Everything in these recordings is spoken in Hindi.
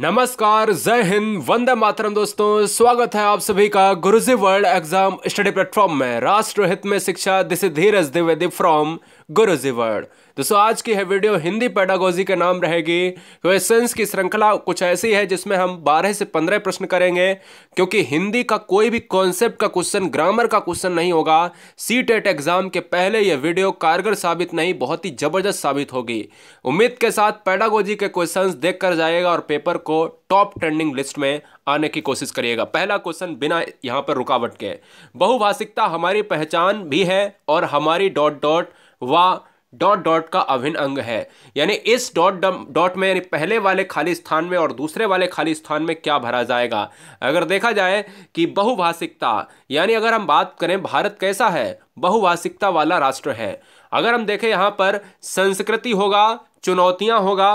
नमस्कार जय हिंद वंदे मातरम दोस्तों स्वागत है आप सभी का Guruji world exam study platform में राष्ट्रहित में शिक्षा दिस धीरज द्विवेदी फ्रॉम गुरुजीवर्ण दोस्तों आज की है वीडियो हिंदी पेडागोजी का नाम रहेगी क्वेश्चंस की श्रृंखला कुछ ऐसी है जिसमें हम 12 से 15 प्रश्न करेंगे क्योंकि हिंदी का कोई भी कॉन्सेप्ट का क्वेश्चन ग्रामर का क्वेश्चन नहीं होगा सी टेट एग्जाम के पहले यह वीडियो कारगर साबित नहीं बहुत ही जबरदस्त साबित होगी उम्मीद के साथ पेडागोजी के क्वेश्चन देख कर जाएगा और पेपर को टॉप ट्रेंडिंग लिस्ट में आने की कोशिश करिएगा पहला क्वेश्चन बिना यहां पर रुकावट के बहुभाषिकता हमारी पहचान भी है और हमारी डॉट डॉट व डॉट डॉट का अभिन्न अंग है यानी इस डॉट डॉट में यानी पहले वाले खाली स्थान में और दूसरे वाले खाली स्थान में क्या भरा जाएगा अगर देखा जाए कि बहुभाषिकता यानी अगर हम बात करें भारत कैसा है बहुभाषिकता वाला राष्ट्र है अगर हम देखें यहाँ पर संस्कृति होगा चुनौतियाँ होगा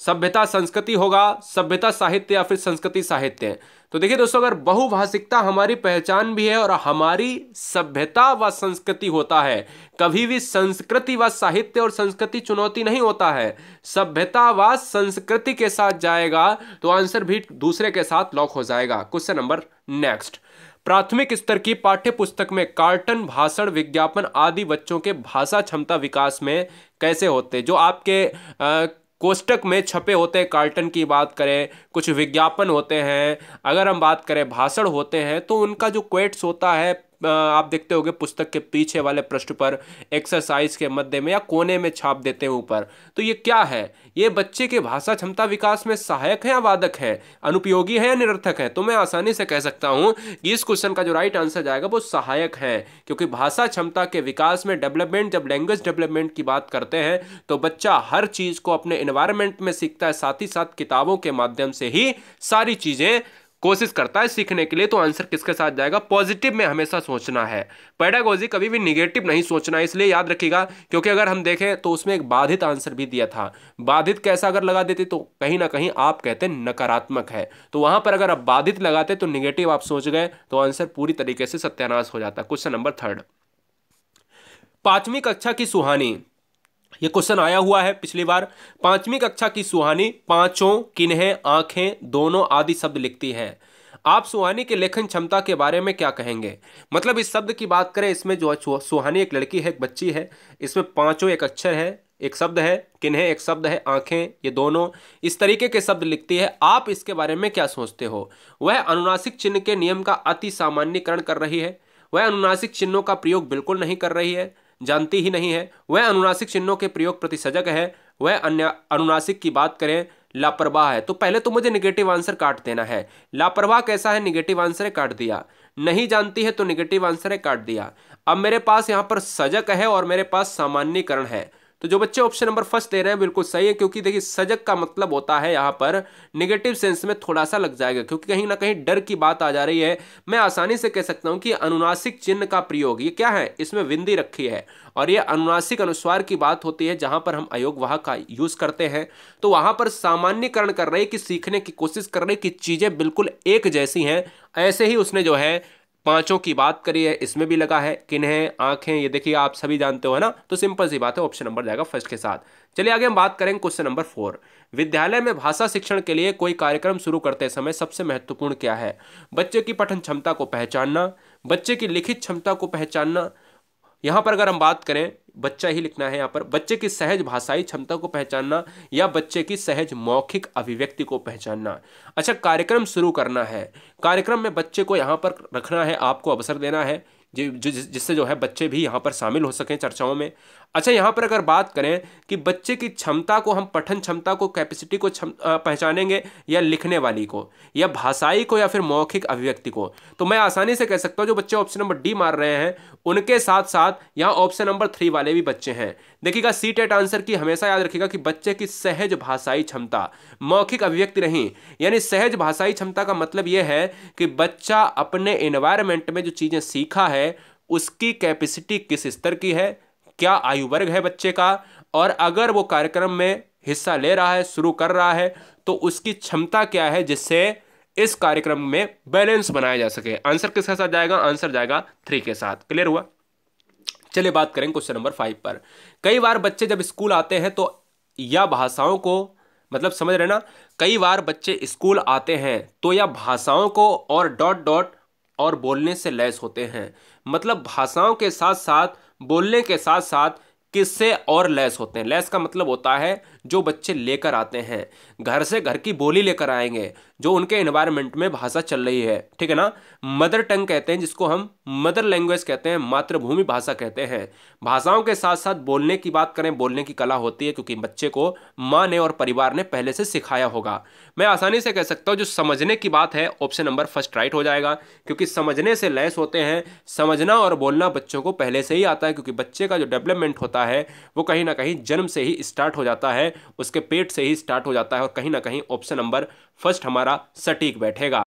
सभ्यता संस्कृति होगा सभ्यता साहित्य या फिर संस्कृति साहित्य तो देखिए दोस्तों अगर बहुभाषिकता हमारी पहचान भी है और हमारी सभ्यता व संस्कृति होता है कभी भी संस्कृति व साहित्य और संस्कृति चुनौती नहीं होता है सभ्यता व संस्कृति के साथ जाएगा तो आंसर भी दूसरे के साथ लॉक हो जाएगा क्वेश्चन नंबर नेक्स्ट प्राथमिक स्तर की पाठ्य पुस्तक में कार्टन भाषण विज्ञापन आदि बच्चों के भाषा क्षमता विकास में कैसे होते जो आपके आ, कोष्टक में छपे होते हैं कार्टन की बात करें कुछ विज्ञापन होते हैं अगर हम बात करें भाषण होते हैं तो उनका जो क्वेट्स होता है आप देखते होंगे पुस्तक के पीछे वाले पृष्ठ पर एक्सरसाइज के मध्य में या कोने में छाप देते हैं ऊपर तो ये क्या है ये बच्चे के भाषा क्षमता विकास में सहायक है या वादक है अनुपयोगी है या निरर्थक है तो मैं आसानी से कह सकता हूँ कि इस क्वेश्चन का जो राइट आंसर जाएगा वो सहायक है क्योंकि भाषा क्षमता के विकास में डेवलपमेंट जब लैंग्वेज डेवलपमेंट की बात करते हैं तो बच्चा हर चीज़ को अपने इन्वायरमेंट में सीखता है साथ ही साथ किताबों के माध्यम से ही सारी चीज़ें कोशिश करता है सीखने के लिए तो आंसर किसके साथ जाएगा पॉजिटिव में हमेशा सोचना है पैडागोजी कभी भी निगेटिव नहीं सोचना इसलिए याद रखिएगा क्योंकि अगर हम देखें तो उसमें एक बाधित आंसर भी दिया था बाधित कैसा अगर लगा देते तो कहीं ना कहीं आप कहते नकारात्मक है तो वहां पर अगर आप बाधित लगाते तो निगेटिव आप सोच गए तो आंसर पूरी तरीके से सत्यानाश हो जाता क्वेश्चन नंबर थर्ड पांचवी कक्षा की सुहानी ये क्वेश्चन आया हुआ है पिछली बार पांचवी कक्षा की सुहानी पांचों किन्हें आंखें दोनों आदि शब्द लिखती है आप सुहानी के लेखन क्षमता के बारे में क्या कहेंगे मतलब इस शब्द की बात करें इसमें जो सुहानी एक लड़की है एक बच्ची है इसमें पांचों एक अक्षर है एक शब्द है किन्हें एक शब्द है आंखें ये दोनों इस तरीके के शब्द लिखती है आप इसके बारे में क्या सोचते हो वह अनुनासिक चिन्ह के नियम का अति सामान्यकरण कर रही है वह अनुनासिक चिन्हों का प्रयोग बिल्कुल नहीं कर रही है जानती ही नहीं है वह अनुनासिक चिन्हों के प्रयोग प्रति सजग है वह अन्य अनुनासिक की बात करें लापरवाह है तो पहले तो मुझे निगेटिव आंसर काट देना है लापरवाह कैसा है निगेटिव आंसर है काट दिया नहीं जानती है तो निगेटिव आंसर है काट दिया अब मेरे पास यहाँ पर सजग है और मेरे पास सामान्यकरण है तो जो बच्चे ऑप्शन नंबर फर्स्ट दे रहे हैं बिल्कुल सही है क्योंकि देखिए सजग का मतलब होता है यहाँ पर निगेटिव सेंस में थोड़ा सा लग जाएगा क्योंकि कहीं ना कहीं डर की बात आ जा रही है मैं आसानी से कह सकता हूँ कि अनुनासिक चिन्ह का प्रयोग ये क्या है इसमें विंदी रखी है और ये अनुनासिक अनुस्वार की बात होती है जहाँ पर हम अयोग वहाँ का यूज़ करते हैं तो वहाँ पर सामान्यकरण कर रहे कि सीखने की कोशिश कर रहे कि चीज़ें बिल्कुल एक जैसी हैं ऐसे ही उसने जो है पांचों की बात करिए इसमें भी लगा है किन्हें आंखें ये देखिए आप सभी जानते हो है ना तो सिंपल सी बात है ऑप्शन नंबर जाएगा फर्स्ट के साथ चलिए आगे हम बात करेंगे क्वेश्चन नंबर फोर विद्यालय में भाषा शिक्षण के लिए कोई कार्यक्रम शुरू करते समय सबसे महत्वपूर्ण क्या है बच्चे की पठन क्षमता को पहचानना बच्चे की लिखित क्षमता को पहचानना यहाँ पर अगर हम बात करें बच्चा ही लिखना है यहाँ पर बच्चे की सहज भाषाई क्षमता को पहचानना या बच्चे की सहज मौखिक अभिव्यक्ति को पहचानना अच्छा कार्यक्रम शुरू करना है कार्यक्रम में बच्चे को यहाँ पर रखना है आपको अवसर देना है जिससे जो है बच्चे भी यहाँ पर शामिल हो सकें चर्चाओं में अच्छा यहाँ पर अगर बात करें कि बच्चे की क्षमता को हम पठन क्षमता को कैपेसिटी को क्षम पहचानेंगे या लिखने वाली को या भाषाई को या फिर मौखिक अभिव्यक्ति को तो मैं आसानी से कह सकता हूँ जो बच्चे ऑप्शन नंबर डी मार रहे हैं उनके साथ साथ यहाँ ऑप्शन नंबर थ्री वाले भी बच्चे हैं देखिएगा सी टेट आंसर की हमेशा याद रखिएगा कि बच्चे की सहज भाषाई क्षमता मौखिक अभिव्यक्ति नहीं यानी सहज भाषाई क्षमता का मतलब यह है कि बच्चा अपने एनवायरमेंट में जो चीज़ें सीखा है है उसकी कैपेसिटी किस स्तर की है क्या आयु वर्ग है बच्चे का और अगर वो कार्यक्रम में हिस्सा ले रहा है शुरू कर रहा है तो उसकी क्षमता क्या है जिससे इस कार्यक्रम में बैलेंस बनाया जा सके आंसर किसके साथ जाएगा आंसर जाएगा थ्री के साथ क्लियर हुआ चलिए बात करें क्वेश्चन नंबर फाइव पर कई बार बच्चे जब स्कूल आते हैं तो या भाषाओं को मतलब समझ रहे ना कई बार बच्चे स्कूल आते हैं तो या भाषाओं को और डॉट डॉट और बोलने से लैस होते हैं मतलब भाषाओं के साथ साथ बोलने के साथ साथ किससे और लेस होते हैं लेस का मतलब होता है जो बच्चे लेकर आते हैं घर से घर की बोली लेकर आएंगे जो उनके इन्वायरमेंट में भाषा चल रही है ठीक है ना मदर टंग कहते हैं जिसको हम मदर लैंग्वेज कहते हैं मातृभूमि भाषा कहते हैं भाषाओं के साथ साथ बोलने की बात करें बोलने की कला होती है क्योंकि बच्चे को माँ ने और परिवार ने पहले से सिखाया होगा मैं आसानी से कह सकता हूँ जो समझने की बात है ऑप्शन नंबर फर्स्ट राइट हो जाएगा क्योंकि समझने से लैस होते हैं समझना और बोलना बच्चों को पहले से ही आता है क्योंकि बच्चे का जो डेवलपमेंट होता होता है वो कहीं ना कहीं जन्म से ही स्टार्ट हो जाता है उसके पेट से ही स्टार्ट हो जाता है और कहीं ना कहीं ऑप्शन नंबर फर्स्ट हमारा सटीक बैठेगा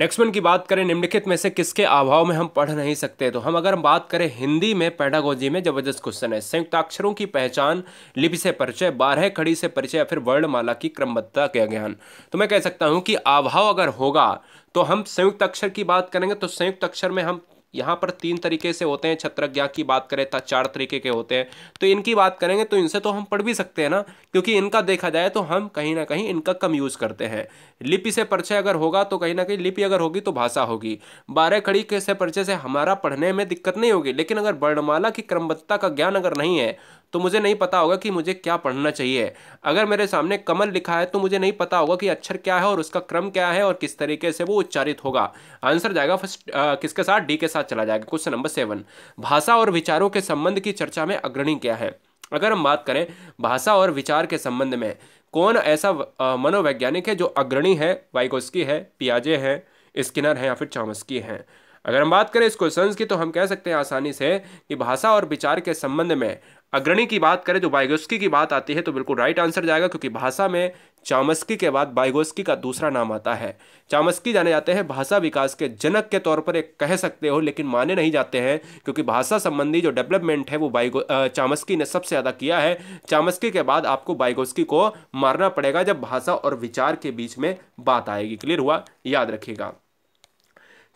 नेक्स्ट वन की बात करें निम्नलिखित में से किसके अभाव में हम पढ़ नहीं सकते तो हम अगर हम बात करें हिंदी में पैडागोजी में जबरदस्त क्वेश्चन है संयुक्त अक्षरों की पहचान लिपि से परिचय बारह खड़ी से परिचय या फिर वर्णमाला की क्रमबद्धता का ज्ञान तो मैं कह सकता हूं कि अभाव अगर होगा तो हम संयुक्त अक्षर की बात करेंगे तो संयुक्त अक्षर में हम यहाँ पर तीन तरीके से होते हैं छत्रज्ञा की बात करें तो चार तरीके के होते हैं तो इनकी बात करेंगे तो इनसे तो हम पढ़ भी सकते हैं ना क्योंकि इनका देखा जाए तो हम कहीं ना कहीं इनका कम यूज़ करते हैं लिपि से परिचय अगर होगा तो कहीं ना कहीं लिपि अगर होगी तो भाषा होगी बारह खड़ी के से परिचय से हमारा पढ़ने में दिक्कत नहीं होगी लेकिन अगर वर्णमाला की क्रमबद्धता का ज्ञान अगर नहीं है तो मुझे नहीं पता होगा कि मुझे क्या पढ़ना चाहिए अगर मेरे सामने कमल लिखा है तो मुझे नहीं पता होगा कि अक्षर क्या है और उसका क्रम क्या है और किस तरीके से वो उच्चारित होगा आंसर जाएगा फर्स्ट किसके साथ डी के साथ चला जाएगा क्वेश्चन नंबर सेवन भाषा और विचारों के संबंध की चर्चा में अग्रणी क्या है अगर हम बात करें भाषा और विचार के संबंध में कौन ऐसा मनोवैज्ञानिक है जो अग्रणी है वाइकोस्की है पियाजे हैं स्किनर हैं या फिर चामस्की हैं अगर हम बात करें इस क्वेश्चन की तो हम कह सकते हैं आसानी से कि भाषा और विचार के संबंध में अग्रणी की बात करें जो बाइगोस्की की बात आती है तो बिल्कुल राइट आंसर जाएगा क्योंकि भाषा में चामस्की के बाद बाइगोस्की का दूसरा नाम आता है चामस्की जाने जाते हैं भाषा विकास के जनक के तौर पर एक कह सकते हो लेकिन माने नहीं जाते हैं क्योंकि भाषा संबंधी जो डेवलपमेंट है वो बाइगो चामस्की ने सबसे ज़्यादा किया है चामस्की के बाद आपको बाइगोस्की को मारना पड़ेगा जब भाषा और विचार के बीच में बात आएगी क्लियर हुआ याद रखिएगा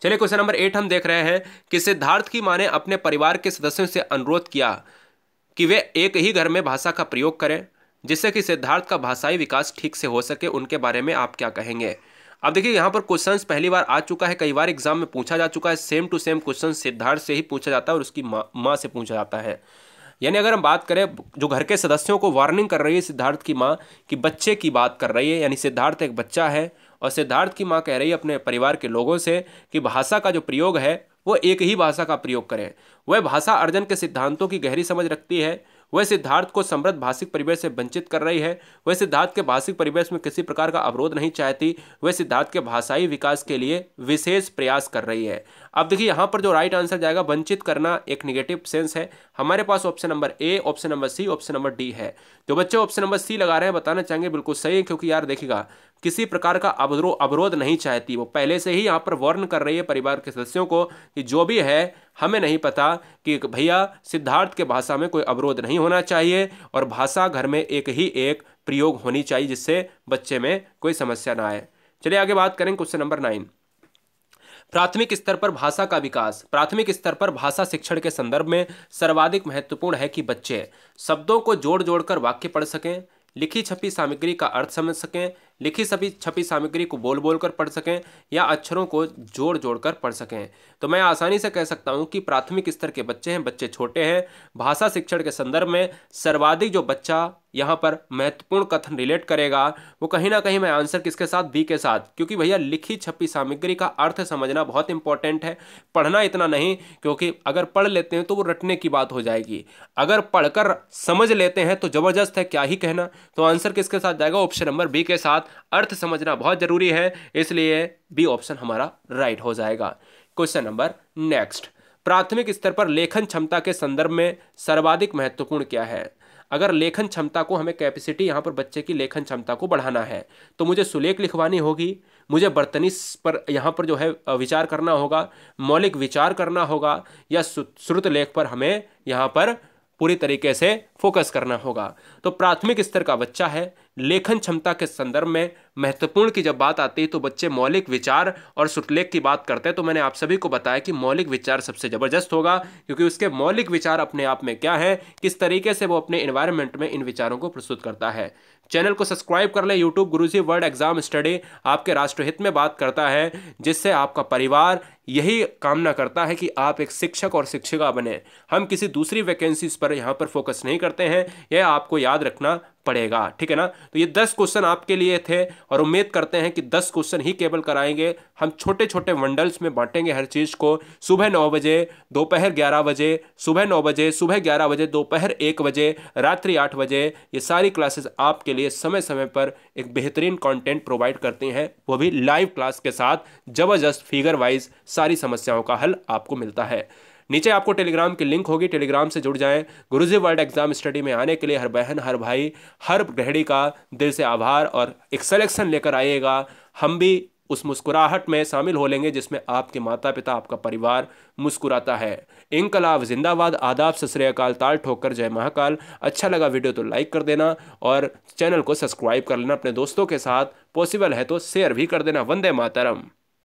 चलिए क्वेश्चन नंबर एट हम देख रहे हैं कि सिद्धार्थ की माँ ने अपने परिवार के सदस्यों से अनुरोध किया कि वे एक ही घर में भाषा का प्रयोग करें जिससे कि सिद्धार्थ का भाषाई विकास ठीक से हो सके उनके बारे में आप क्या कहेंगे अब देखिए यहाँ पर क्वेश्चन पहली बार आ चुका है कई बार एग्जाम में पूछा जा चुका है same to same question Siddharth से ही पूछा जाता है और उसकी माँ माँ से पूछा जाता है यानी अगर हम बात करें जो घर के सदस्यों को वार्निंग कर रही है सिद्धार्थ की माँ कि बच्चे की बात कर रही है यानी सिद्धार्थ एक बच्चा है और सिद्धार्थ की माँ कह रही है अपने परिवार के लोगों से कि भाषा का जो प्रयोग है वो एक ही भाषा का प्रयोग करें वह भाषा अर्जन के सिद्धांतों की गहरी समझ रखती है वह सिद्धार्थ को समृद्ध भाषिक परिवेश से वंचित कर रही है वह सिद्धार्थ के भाषिक परिवेश में किसी प्रकार का अवरोध नहीं चाहती वह सिद्धार्थ के भाषाई विकास के लिए विशेष प्रयास कर रही है अब देखिए यहाँ पर जो राइट आंसर जाएगा वंचित करना एक निगेटिव सेंस है हमारे पास option number A option number C option number D है जो तो बच्चे ऑप्शन नंबर सी लगा रहे हैं बताना चाहेंगे बिल्कुल सही है क्योंकि यार देखिएगा किसी प्रकार का अवरोध अवरोध नहीं चाहती वो पहले से ही यहाँ पर वर्ण कर रही है परिवार के सदस्यों को कि जो भी है हमें नहीं पता कि भैया सिद्धार्थ के भाषा में कोई अवरोध नहीं होना चाहिए और भाषा घर में एक ही एक प्रयोग होनी चाहिए जिससे बच्चे में कोई समस्या ना आए चलिए आगे बात करें क्वेश्चन नंबर नाइन प्राथमिक स्तर पर भाषा का विकास प्राथमिक स्तर पर भाषा शिक्षण के संदर्भ में सर्वाधिक महत्वपूर्ण है कि बच्चे शब्दों को जोड़ जोड़कर वाक्य पढ़ सकें लिखी छपी सामग्री का अर्थ समझ सकें लिखी सभी छपी सामग्री को बोल बोल कर पढ़ सकें या अक्षरों को जोड़ जोड़ कर पढ़ सकें तो मैं आसानी से कह सकता हूँ कि प्राथमिक स्तर के बच्चे हैं बच्चे छोटे हैं भाषा शिक्षण के संदर्भ में सर्वाधिक जो बच्चा यहाँ पर महत्वपूर्ण कथन रिलेट करेगा वो कहीं ना कहीं मैं आंसर किसके साथ बी के साथ क्योंकि भैया लिखी छपी सामग्री का अर्थ समझना बहुत इंपॉर्टेंट है पढ़ना इतना नहीं क्योंकि अगर पढ़ लेते हैं तो वो रटने की बात हो जाएगी अगर पढ़कर समझ लेते हैं तो ज़बरदस्त है क्या ही कहना तो आंसर किसके साथ जाएगा ऑप्शन नंबर बी के साथ अर्थ समझना बहुत ज़रूरी है इसलिए बी ऑप्शन हमारा राइट हो जाएगा क्वेश्चन नंबर नेक्स्ट प्राथमिक स्तर पर लेखन क्षमता के संदर्भ में सर्वाधिक महत्वपूर्ण क्या है अगर लेखन क्षमता को हमें कैपेसिटी यहाँ पर बच्चे की लेखन क्षमता को बढ़ाना है तो मुझे सुलेख लिखवानी होगी मुझे बर्तनी पर यहाँ पर जो है विचार करना होगा मौलिक विचार करना होगा या श्रुत लेख पर हमें यहाँ पर पूरी तरीके से फोकस करना होगा तो प्राथमिक स्तर का बच्चा है लेखन क्षमता के संदर्भ में महत्वपूर्ण की जब बात आती है तो बच्चे मौलिक विचार और सुटलेख की बात करते हैं तो मैंने आप सभी को बताया कि मौलिक विचार सबसे ज़बरदस्त होगा क्योंकि उसके मौलिक विचार अपने आप में क्या है किस तरीके से वो अपने इन्वायरमेंट में इन विचारों को प्रस्तुत करता है चैनल को सब्सक्राइब कर लें YouTube Guruji world exam study आपके राष्ट्रहित में बात करता है जिससे आपका परिवार यही कामना करता है कि आप एक शिक्षक और शिक्षिका बने हम किसी दूसरी वैकेंसीज पर यहाँ पर फोकस नहीं करते हैं यह आपको याद रखना पड़ेगा ठीक है ना तो ये दस क्वेश्चन आपके लिए थे और उम्मीद करते हैं कि दस क्वेश्चन ही केवल कराएंगे हम छोटे छोटे मंडल्स में बांटेंगे हर चीज़ को सुबह नौ बजे दोपहर ग्यारह बजे सुबह नौ बजे सुबह ग्यारह बजे दोपहर एक बजे रात्रि आठ बजे ये सारी क्लासेस आपके लिए समय समय पर एक बेहतरीन कॉन्टेंट प्रोवाइड करती हैं वो भी लाइव क्लास के साथ ज़बरदस्त फिगर वाइज सारी समस्याओं का हल आपको मिलता है नीचे आपको टेलीग्राम की लिंक होगी टेलीग्राम से जुड़ जाएं गुरुजी वर्ल्ड एग्जाम स्टडी में आने के लिए हर बहन हर भाई हर गृहड़ी का दिल से आभार और एक सलेक्शन लेकर आइएगा हम भी उस मुस्कुराहट में शामिल हो लेंगे जिसमें आपके माता पिता आपका परिवार मुस्कुराता है इनकलाब जिंदाबाद आदाब सत ताल ठोकर जय महाकाल अच्छा लगा वीडियो तो लाइक कर देना और चैनल को सब्सक्राइब कर लेना अपने दोस्तों के साथ पॉसिबल है तो शेयर भी कर देना वंदे मातरम